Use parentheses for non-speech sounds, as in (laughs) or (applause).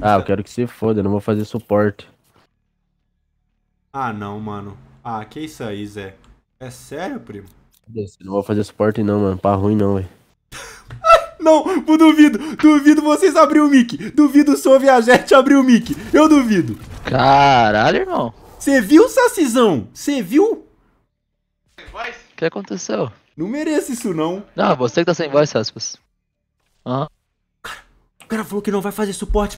Ah, eu quero que você foda, eu não vou fazer suporte. Ah, não, mano. Ah, que isso aí, Zé? É sério, primo? Não vou fazer suporte não, mano. Pra ruim não, velho. (laughs) não, duvido. Duvido vocês abrir o mic. Duvido o Sou Viajete abrir o mic. Eu duvido. Caralho, irmão. Você viu, Sacizão? Você viu? O que aconteceu? Não merece isso, não. Não, você que tá sem voz, aspas. Aham. Uhum. O cara falou que não vai fazer suporte.